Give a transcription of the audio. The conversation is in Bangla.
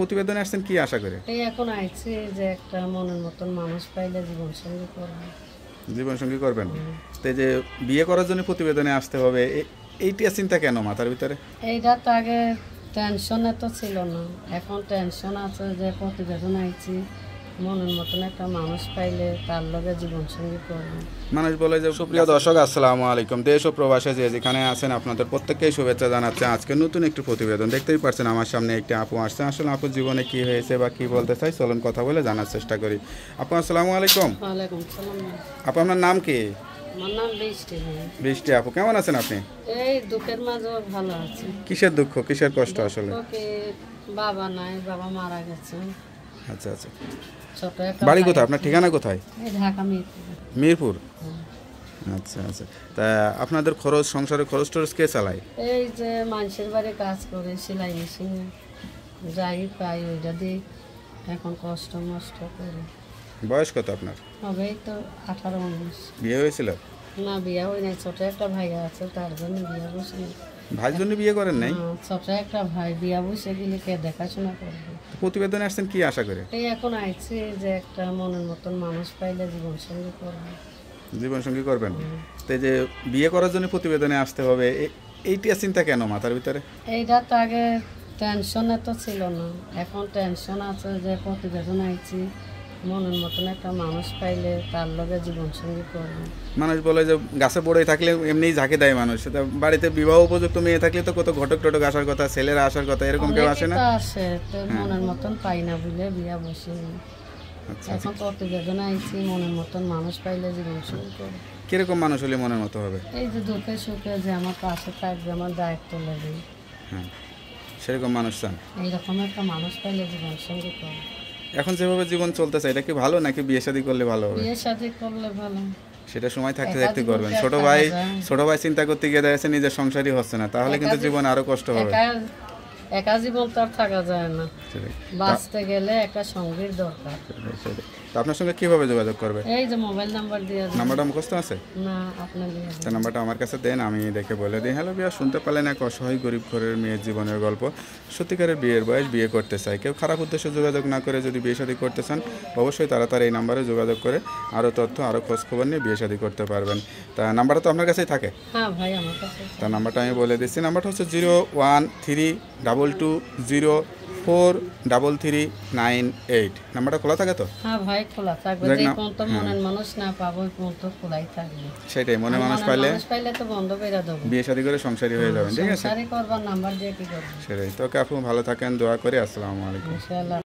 প্রতিবেদনে আসছেন কি আশা করে এই এখন আইছে যে একটা মনের মতন মানুষ পাইলে জীবন সঙ্গী করব জীবন সঙ্গী করবেন তো যে বিয়ে করার জন্য প্রতিবেদনে আসতে হবে এইটা চিন্তা কেন মাথার ভিতরে এইটা তো আগে টেনশন এত ছিল না এখন টেনশন আছে যে প্রতিবেদন আইছি মনের মতন একটা মানুষ পাইলে তার লগে জীবন সঙ্গী করবে মানুষ বলে যে সুপ্রিয় দর্শক আসসালামু আলাইকুম দেশ ও প্রবাসে যে যেখানে আছেন আপনাদের প্রত্যেককেই শুভেচ্ছা জানাচ্ছে আজকে নতুন একটি প্রতিবেদন দেখতেই পারছেন আমার সামনে একটি আপু আসছে আসলে আপুর জীবনে কি হয়েছে বা কি বলতে চাই চলুন কথা বলে জানার চেষ্টা করি আপু আসসালামু আলাইকুম ওয়ালাইকুম সালাম আপু আপনার নাম কি বৃষ্টি আপু কেমন আছেন আপনি এই কিসের দুঃখ কিসের কষ্ট আসলে বাবা নাই বাবা মারা গেছে আচ্ছা আচ্ছা বাড়ি কোথায় আপনার ঠিকানা কোথায় মিরপুর হ্যাঁ। আচ্ছা আচ্ছা তা আপনাদের খরচ সংসারের খরচ টরচ কে চালায় এই যে মানুষের বাড়ি কাজ করে সেলাই মেশিনে যাই পাই ওইটা দিই এখন কষ্ট মষ্ট করে বয়স কত আপনার হবে তো আঠারো উনিশ বিয়ে হয়েছিল না বিয়ে হয় নাই ছোট একটা ভাই আছে তার জন্য বিয়ে বসে ভাইয়ের জন্য বিয়ে করেন নাই হ্যাঁ, ছোট একটা ভাই বিয়ে বসে গেলে কে দেখাশোনা করবে প্রতিবেদনে আসছেন কি আশা করে এই এখন আইছে যে একটা মনের মতন মানুষ পাইলে জীবন সঙ্গী করবে জীবন সঙ্গী করবেন হ্যাঁ। তো যে বিয়ে করার জন্য প্রতিবেদনে আসতে হবে এইটা চিন্তা কেন মাথার ভিতরে এইটা তো আগে টেনশনে তো ছিল না এখন টেনশন আছে যে প্রতিবেদন আইছি মনের মতন একটা মানুষ পাইলে তার লগে জীবন সঙ্গী করবো মানুষ বলে যে গাছে পড়ে থাকলে এমনি ঝাঁকে দেয় মানুষ তা বাড়িতে বিবাহ উপযুক্ত মেয়ে থাকলে তো কত ঘটক টটক আসার কথা ছেলেরা আসার কথা এরকম কেউ আসে না আসে তো হ্যাঁ। মনের মতন পাই না বলে বিয়া বসে আচ্ছা, আচ্ছা। এখন কত বেদনা আইছি মনের মতন মানুষ পাইলে জীবন সঙ্গী করবো কিরকম মানুষ হলে মনের মতো হবে এই যে দুঃখে সুখে যে আমার পাশে থাকবে আমার দায়িত্ব লাগে হ্যাঁ সেরকম মানুষ চান এইরকম একটা মানুষ পাইলে জীবন সঙ্গী করবো এখন যেভাবে জীবন চলতেছে এটা কি ভালো নাকি বিয়ে শাদী করলে ভালো হবে বিয়ে শাদি করলে ভালো সেটা সময় থাকতে থাকতে করবেন ছোট ভাই ছোট ভাই চিন্তা করতে গিয়ে দেখা নিজের সংসারই হচ্ছে না তাহলে কিন্তু জীবন আরো কষ্ট হবে একা জীবন তো আর থাকা যায় না বাঁচতে গেলে একটা সঙ্গীর দরকার আপনার সঙ্গে কিভাবে যোগাযোগ করবে এই যে মোবাইল নাম্বার দিয়ে নাম্বারটা মুখস্থ আছে না আপনার তো নাম্বারটা আমার কাছে দেন আমি দেখে বলে দিই হ্যালো বিয়া শুনতে পারলেন এক অসহায় গরিব ঘরের মেয়ের জীবনের গল্প সত্যিকারের বিয়ের বয়স বিয়ে করতে চায় কেউ খারাপ উদ্দেশ্যে যোগাযোগ না করে যদি বিয়ে শাদী করতে চান অবশ্যই তারা তার এই নাম্বারে যোগাযোগ করে আরও তথ্য আরও খোঁজখবর নিয়ে বিয়ে শাদী করতে পারবেন তা নাম্বারটা তো আপনার কাছেই থাকে হ্যাঁ ভাই আমার কাছে তা নাম্বারটা আমি বলে দিচ্ছি নাম্বারটা হচ্ছে zero one three double double two zero four double three nine eight নাম্বারটা খোলা থাকে তো হ্যাঁ ভাই খোলা থাকবে মনের হ্যাঁ। মানুষ না পাবো খোলাই থাকবে সেটাই মনের মানুষ পাইলে পাইলে তো বন্ধ দেব বিয়ে শাদী করে সংসারী হয়ে যাবেন ঠিক আছে সংসারী করবার নাম্বার দিয়ে কি করব সেটাই তো আপু ভালো থাকেন দোয়া করে আসসালামু আলাইকুম ইনশাআল্লাহ